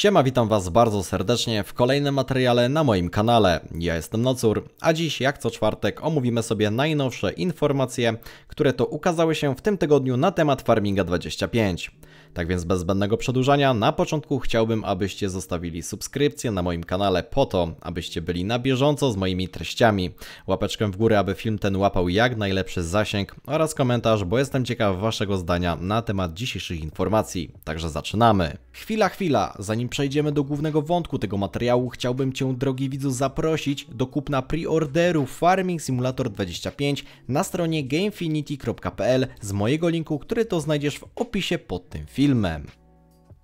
Siema, witam Was bardzo serdecznie w kolejnym materiale na moim kanale. Ja jestem Nocur, a dziś jak co czwartek omówimy sobie najnowsze informacje, które to ukazały się w tym tygodniu na temat Farminga 25. Tak więc bez zbędnego przedłużania, na początku chciałbym, abyście zostawili subskrypcję na moim kanale po to, abyście byli na bieżąco z moimi treściami. Łapeczkę w górę, aby film ten łapał jak najlepszy zasięg oraz komentarz, bo jestem ciekaw Waszego zdania na temat dzisiejszych informacji. Także zaczynamy. Chwila, chwila, zanim przejdziemy do głównego wątku tego materiału, chciałbym Cię, drogi widzu, zaprosić do kupna preorderu Farming Simulator 25 na stronie gamefinity.pl z mojego linku, który to znajdziesz w opisie pod tym filmem filmem.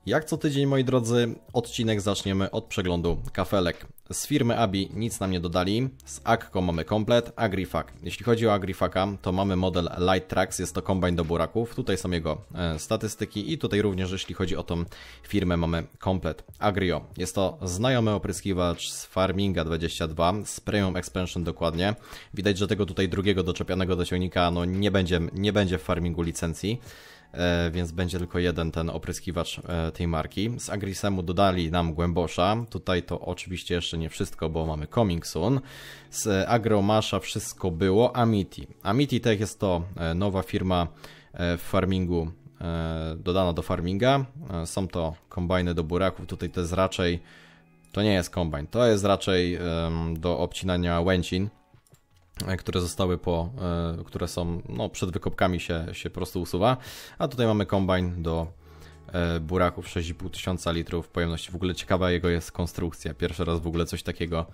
Jak co tydzień, moi drodzy, odcinek zaczniemy od przeglądu kafelek. Z firmy ABI nic nam nie dodali, z AGCO mamy komplet, AgriFak. Jeśli chodzi o AgriFaka, to mamy model Light Tracks, jest to kombajn do buraków, tutaj są jego e, statystyki i tutaj również jeśli chodzi o tą firmę mamy komplet. Agrio, jest to znajomy opryskiwacz z Farminga 22, z Premium Expansion dokładnie. Widać, że tego tutaj drugiego doczepianego do ciągnika no nie, będzie, nie będzie w Farmingu licencji e, więc będzie tylko jeden ten opryskiwacz e, tej marki. Z Agrisemu dodali nam głębosza, tutaj to oczywiście jeszcze nie nie wszystko, bo mamy Coming Soon. Z e, Agromasza wszystko było. Amity. Amity Tech jest to e, nowa firma e, w farmingu dodana do farminga. Są to kombajny do buraków. Tutaj to jest raczej to nie jest kombajn, to jest raczej do obcinania łęcin, które zostały po, które są no, przed wykopkami się, się po prostu usuwa, a tutaj mamy kombajn do E, buraków 6,5 tysiąca litrów pojemności. W ogóle ciekawa jego jest konstrukcja. Pierwszy raz w ogóle coś takiego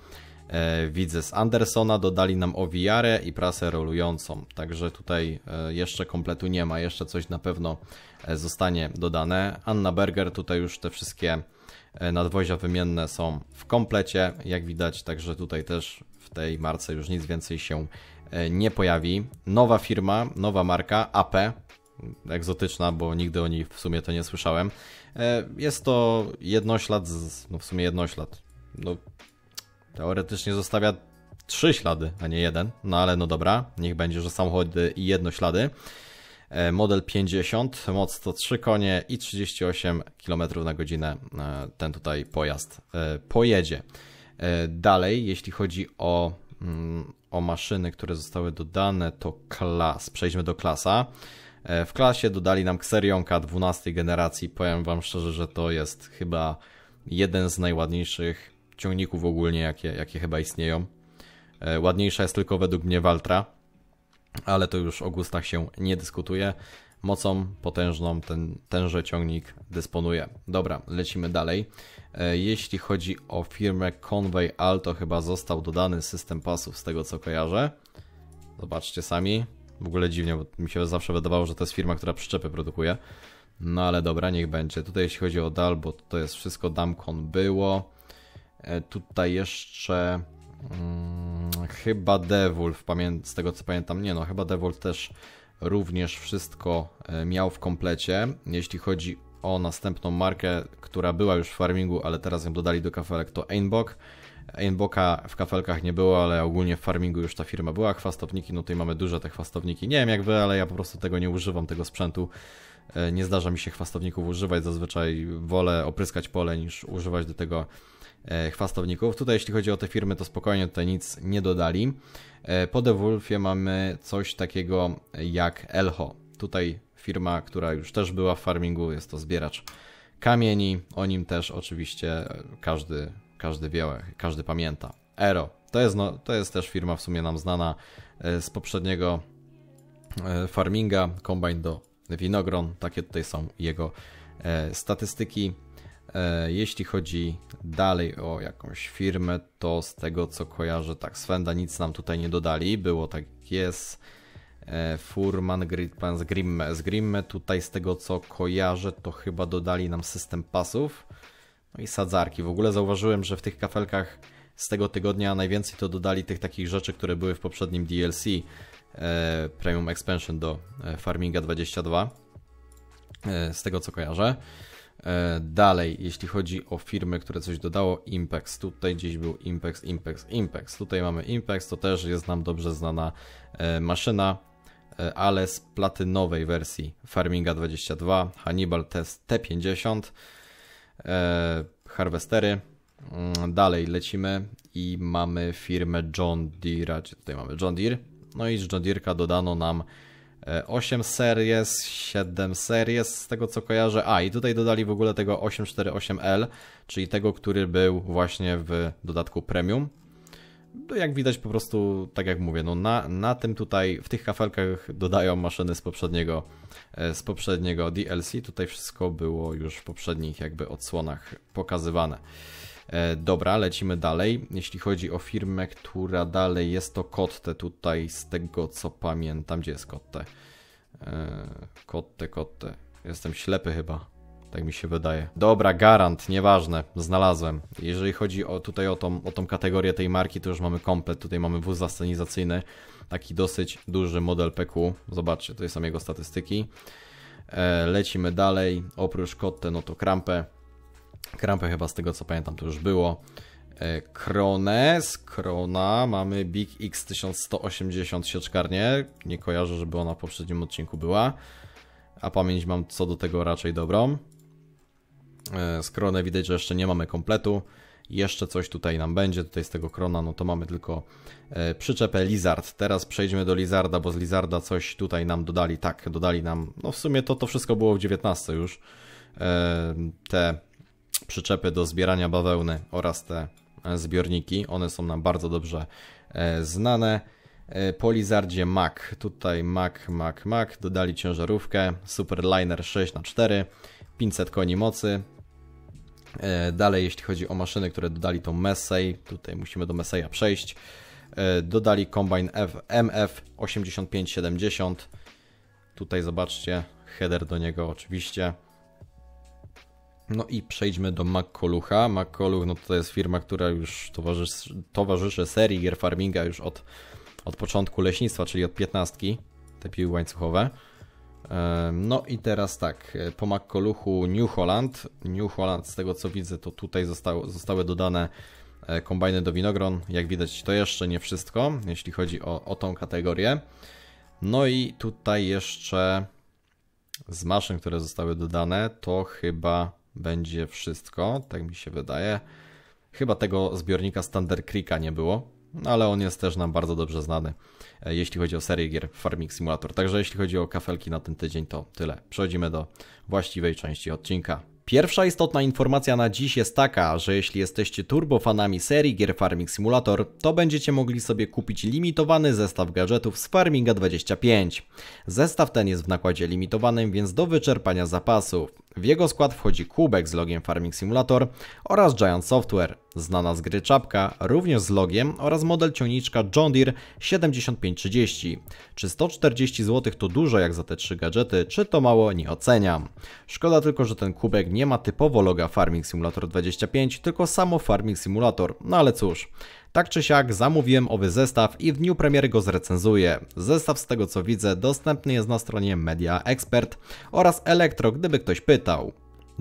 e, widzę. Z Andersona dodali nam owijarę i prasę rolującą, także tutaj e, jeszcze kompletu nie ma, jeszcze coś na pewno zostanie dodane. Anna Berger tutaj już te wszystkie nadwozia wymienne są w komplecie, jak widać, także tutaj też w tej marce już nic więcej się nie pojawi. Nowa firma, nowa marka AP, egzotyczna, bo nigdy o niej w sumie to nie słyszałem. E, jest to jednoślad, z, no w sumie jednoślad. No, teoretycznie zostawia trzy ślady, a nie jeden, no ale no dobra, niech będzie, że samochody i jednoślady. E, model 50, moc to 3 konie i 38 km na godzinę e, ten tutaj pojazd pojedzie. Dalej, jeśli chodzi o, mm, o maszyny, które zostały dodane, to klas. Przejdźmy do klasa. E, w klasie, dodali nam Xerionka 12 generacji. Powiem wam szczerze, że to jest chyba jeden z najładniejszych ciągników ogólnie, jakie, jakie chyba istnieją. E, ładniejsza jest tylko według mnie Valtra, ale to już o gustach się nie dyskutuje. Mocą potężną ten, tenże ciągnik dysponuje. Dobra, lecimy dalej. E, jeśli chodzi o firmę Conway Alto, chyba został dodany system pasów z tego co kojarzę. Zobaczcie sami. W ogóle dziwnie, bo mi się zawsze wydawało, że to jest firma, która przyczepy produkuje. No ale dobra, niech będzie. Tutaj jeśli chodzi o Dal, bo to jest wszystko Damcon było. E, tutaj jeszcze hmm, chyba Devulf, z tego co pamiętam, nie no, chyba Devulf też również wszystko e, miał w komplecie. Jeśli chodzi o następną markę, która była już w farmingu, ale teraz ją dodali do kafelek, to Ainbok. Inboka w kafelkach nie było, ale ogólnie w farmingu już ta firma była. Chwastowniki, no tutaj mamy duże te chwastowniki. Nie wiem jak wy, ale ja po prostu tego nie używam, tego sprzętu. E, nie zdarza mi się chwastowników używać, zazwyczaj wolę opryskać pole niż używać do tego e, chwastowników. Tutaj jeśli chodzi o te firmy, to spokojnie tutaj nic nie dodali. E, po Dewulfie mamy coś takiego jak Elho. Tutaj firma, która już też była w farmingu, jest to zbieracz kamieni. O nim też oczywiście każdy każdy wie, każdy pamięta. Ero, to jest, no, to jest też firma w sumie nam znana e, z poprzedniego e, farminga, kombajn do winogron, takie tutaj są jego e, statystyki. Jeśli chodzi dalej o jakąś firmę, to z tego co kojarzę, tak, Svenda nic nam tutaj nie dodali, było tak jest. Furman z Grimme. Z Grimme tutaj z tego co kojarzę, to chyba dodali nam system pasów no i sadzarki. W ogóle zauważyłem, że w tych kafelkach z tego tygodnia najwięcej to dodali tych takich rzeczy, które były w poprzednim DLC e, Premium Expansion do e, Farminga 22. E, z tego co kojarzę. E, dalej, jeśli chodzi o firmy, które coś dodało, Impex. Tutaj gdzieś był Impex, Impex, Impex. Tutaj mamy Impex, to też jest nam dobrze znana e, maszyna, e, ale z platynowej wersji Farminga 22, Hannibal Test T50. E, harwestery. Mm, dalej lecimy i mamy firmę John Deere, czy tutaj mamy John Deere. No i z John Deere'ka dodano nam 8 e, series, 7 series, z tego co kojarzę. A, i tutaj dodali w ogóle tego 848L, czyli tego, który był właśnie w dodatku premium no jak widać po prostu, tak jak mówię, no na, na tym tutaj, w tych kafelkach dodają maszyny z poprzedniego, e, z poprzedniego DLC. Tutaj wszystko było już w poprzednich jakby odsłonach pokazywane. E, dobra, lecimy dalej. Jeśli chodzi o firmę, która dalej jest to Kotte tutaj, z tego co pamiętam, gdzie jest Kotte? E, Kotte, Kotte. Jestem ślepy chyba. Tak mi się wydaje. Dobra, garant, nieważne, znalazłem. Jeżeli chodzi o, tutaj o tą, o tą kategorię tej marki, to już mamy komplet. Tutaj mamy wóz scenizacyjny, taki dosyć duży model PQ. Zobaczcie, tutaj są jego statystyki. E, lecimy dalej. Oprócz Kotte, no to Krampę. Krampę chyba z tego co pamiętam to już było. z e, Krona, mamy Big X 1180 sieczkarnie. nie kojarzę, żeby ona w poprzednim odcinku była, a pamięć mam co do tego raczej dobrą skronę e, widać, że jeszcze nie mamy kompletu. Jeszcze coś tutaj nam będzie, tutaj z tego Krona, no to mamy tylko e, przyczepę Lizard. Teraz przejdźmy do Lizarda, bo z Lizarda coś tutaj nam dodali. Tak, dodali nam, no w sumie to, to wszystko było w 19 już. E, te przyczepy do zbierania bawełny oraz te zbiorniki, one są nam bardzo dobrze znane. Po Lizardzie Mac, tutaj Mac, Mac, Mac, dodali ciężarówkę, Superliner 6x4, 500 koni mocy, E, dalej, jeśli chodzi o maszyny, które dodali, to Messej, tutaj musimy do Messeja przejść. E, dodali F MF8570. Tutaj zobaczcie, header do niego oczywiście. No i przejdźmy do McColucha. McColuch no to jest firma, która już towarzyszy, towarzyszy serii gier farminga już od, od początku leśnictwa, czyli od piętnastki, te piły łańcuchowe. No i teraz tak, e, po McColuchu New Holland. New Holland, z tego co widzę, to tutaj zostało, zostały dodane e, kombajny do winogron. Jak widać, to jeszcze nie wszystko, jeśli chodzi o, o tą kategorię. No i tutaj jeszcze z maszyn, które zostały dodane, to chyba będzie wszystko, tak mi się wydaje. Chyba tego zbiornika Standard Creeka nie było ale on jest też nam bardzo dobrze znany, e, jeśli chodzi o serię gier Farming Simulator. Także jeśli chodzi o kafelki na ten tydzień, to tyle. Przechodzimy do właściwej części odcinka. Pierwsza istotna informacja na dziś jest taka, że jeśli jesteście turbofanami serii gier Farming Simulator, to będziecie mogli sobie kupić limitowany zestaw gadżetów z Farminga 25. Zestaw ten jest w nakładzie limitowanym, więc do wyczerpania zapasów. W jego skład wchodzi Kubek z logiem Farming Simulator oraz Giant Software, znana z gry czapka, również z logiem oraz model ciągniczka John Deere 7530. Czy 140 zł to dużo jak za te trzy gadżety, czy to mało, nie oceniam. Szkoda tylko, że ten kubek nie ma typowo loga Farming Simulator 25, tylko samo Farming Simulator, no ale cóż. Tak czy siak zamówiłem owy zestaw i w dniu premiery go zrecenzuję. Zestaw z tego co widzę dostępny jest na stronie Media Expert oraz Elektro, gdyby ktoś pytał.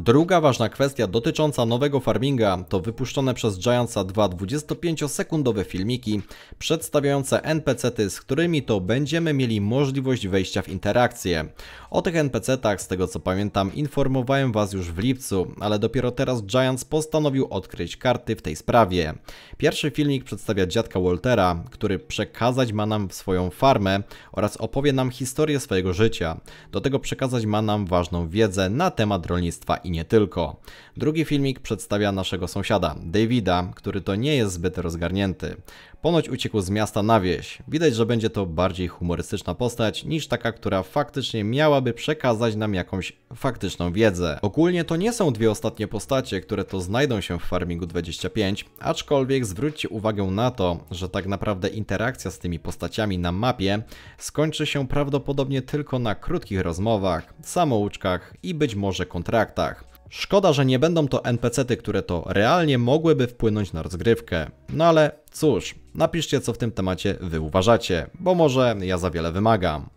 Druga ważna kwestia dotycząca nowego farminga to wypuszczone przez Giantsa dwa 25-sekundowe filmiki przedstawiające NPC-ty, z którymi to będziemy mieli możliwość wejścia w interakcję. O tych NPC-tach, z tego co pamiętam, informowałem Was już w lipcu, ale dopiero teraz Giants postanowił odkryć karty w tej sprawie. Pierwszy filmik przedstawia dziadka Waltera, który przekazać ma nam swoją farmę oraz opowie nam historię swojego życia. Do tego przekazać ma nam ważną wiedzę na temat rolnictwa i i nie tylko. Drugi filmik przedstawia naszego sąsiada, Davida, który to nie jest zbyt rozgarnięty. Ponoć uciekł z miasta na wieś. Widać, że będzie to bardziej humorystyczna postać niż taka, która faktycznie miałaby przekazać nam jakąś faktyczną wiedzę. Ogólnie to nie są dwie ostatnie postacie, które to znajdą się w Farmingu 25, aczkolwiek zwróćcie uwagę na to, że tak naprawdę interakcja z tymi postaciami na mapie skończy się prawdopodobnie tylko na krótkich rozmowach, samouczkach i być może kontraktach. Szkoda, że nie będą to NPC-ty, które to realnie mogłyby wpłynąć na rozgrywkę. No ale cóż, napiszcie co w tym temacie wy uważacie, bo może ja za wiele wymagam.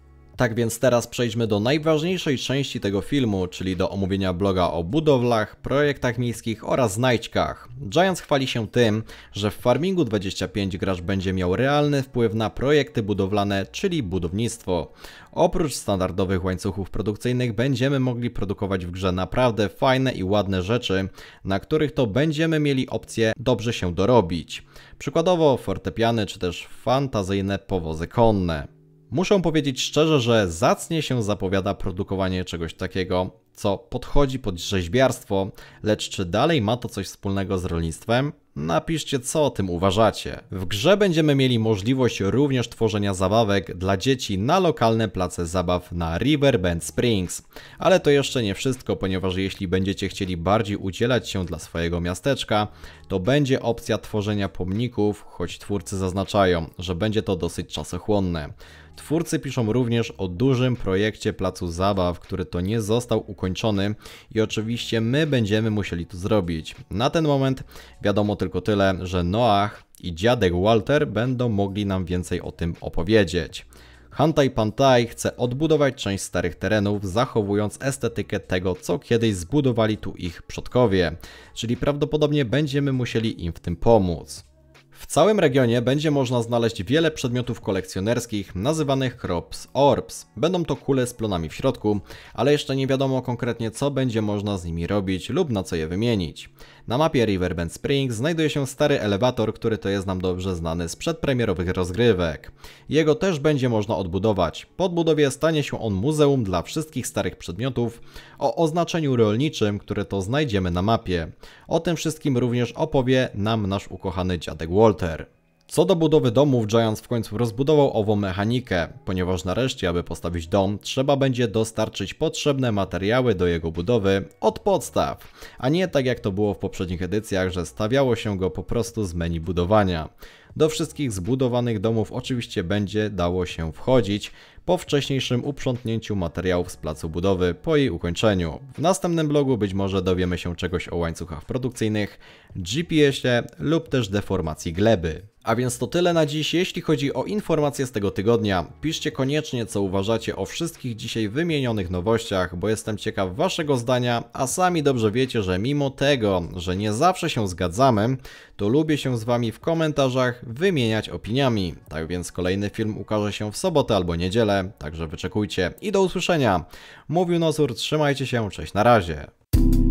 Tak więc teraz przejdźmy do najważniejszej części tego filmu, czyli do omówienia bloga o budowlach, projektach miejskich oraz znajdźkach. Giants chwali się tym, że w Farmingu 25 gracz będzie miał realny wpływ na projekty budowlane, czyli budownictwo. Oprócz standardowych łańcuchów produkcyjnych będziemy mogli produkować w grze naprawdę fajne i ładne rzeczy, na których to będziemy mieli opcję dobrze się dorobić. Przykładowo fortepiany czy też fantazyjne powozy konne. Muszę powiedzieć szczerze, że zacnie się zapowiada produkowanie czegoś takiego, co podchodzi pod rzeźbiarstwo, lecz czy dalej ma to coś wspólnego z rolnictwem? Napiszcie co o tym uważacie. W grze będziemy mieli możliwość również tworzenia zabawek dla dzieci na lokalne place zabaw na Riverbend Springs. Ale to jeszcze nie wszystko, ponieważ jeśli będziecie chcieli bardziej udzielać się dla swojego miasteczka, to będzie opcja tworzenia pomników, choć twórcy zaznaczają, że będzie to dosyć czasochłonne. Twórcy piszą również o dużym projekcie placu zabaw, który to nie został ukończony i oczywiście my będziemy musieli to zrobić. Na ten moment wiadomo tylko tyle, że Noach i dziadek Walter będą mogli nam więcej o tym opowiedzieć. Hantaj Pantai chce odbudować część starych terenów, zachowując estetykę tego, co kiedyś zbudowali tu ich przodkowie, czyli prawdopodobnie będziemy musieli im w tym pomóc. W całym regionie będzie można znaleźć wiele przedmiotów kolekcjonerskich nazywanych Crops Orbs. Będą to kule z plonami w środku, ale jeszcze nie wiadomo konkretnie co będzie można z nimi robić lub na co je wymienić. Na mapie Riverbend Springs znajduje się stary elewator, który to jest nam dobrze znany z przedpremierowych rozgrywek. Jego też będzie można odbudować. Po odbudowie stanie się on muzeum dla wszystkich starych przedmiotów o oznaczeniu rolniczym, które to znajdziemy na mapie. O tym wszystkim również opowie nam nasz ukochany dziadek Wolf. Walter. Co do budowy domów, Giants w końcu rozbudował ową mechanikę, ponieważ nareszcie, aby postawić dom, trzeba będzie dostarczyć potrzebne materiały do jego budowy od podstaw, a nie tak jak to było w poprzednich edycjach, że stawiało się go po prostu z menu budowania. Do wszystkich zbudowanych domów oczywiście będzie dało się wchodzić po wcześniejszym uprzątnięciu materiałów z placu budowy po jej ukończeniu. W następnym blogu być może dowiemy się czegoś o łańcuchach produkcyjnych, GPS-ie lub też deformacji gleby. A więc to tyle na dziś, jeśli chodzi o informacje z tego tygodnia. Piszcie koniecznie, co uważacie o wszystkich dzisiaj wymienionych nowościach, bo jestem ciekaw Waszego zdania, a sami dobrze wiecie, że mimo tego, że nie zawsze się zgadzamy, to lubię się z Wami w komentarzach wymieniać opiniami. Tak więc kolejny film ukaże się w sobotę albo niedzielę, także wyczekujcie i do usłyszenia. Mówił Nozur, trzymajcie się, cześć, na razie.